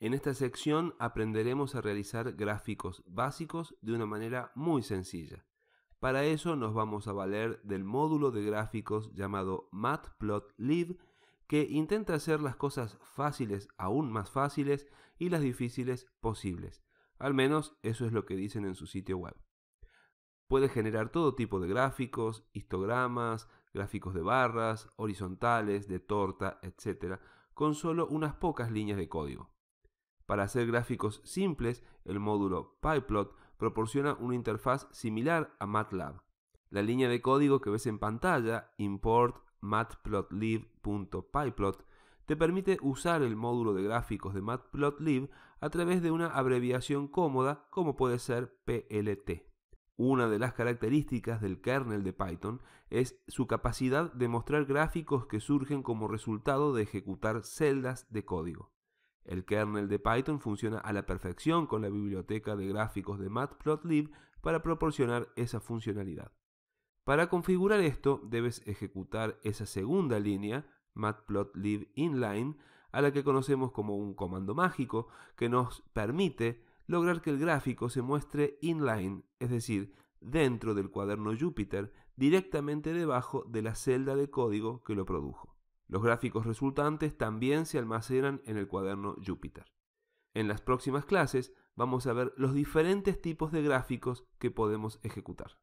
En esta sección aprenderemos a realizar gráficos básicos de una manera muy sencilla. Para eso nos vamos a valer del módulo de gráficos llamado Matplotlib que intenta hacer las cosas fáciles aún más fáciles y las difíciles posibles. Al menos eso es lo que dicen en su sitio web. Puede generar todo tipo de gráficos, histogramas, gráficos de barras, horizontales, de torta, etc., con solo unas pocas líneas de código. Para hacer gráficos simples, el módulo PyPlot proporciona una interfaz similar a MATLAB. La línea de código que ves en pantalla, import matplotlib.pyplot, te permite usar el módulo de gráficos de matplotlib a través de una abreviación cómoda como puede ser PLT. Una de las características del kernel de Python es su capacidad de mostrar gráficos que surgen como resultado de ejecutar celdas de código. El kernel de Python funciona a la perfección con la biblioteca de gráficos de Matplotlib para proporcionar esa funcionalidad. Para configurar esto, debes ejecutar esa segunda línea, matplotlib inline, a la que conocemos como un comando mágico, que nos permite lograr que el gráfico se muestre inline, es decir, dentro del cuaderno Jupyter, directamente debajo de la celda de código que lo produjo. Los gráficos resultantes también se almacenan en el cuaderno Jupyter. En las próximas clases vamos a ver los diferentes tipos de gráficos que podemos ejecutar.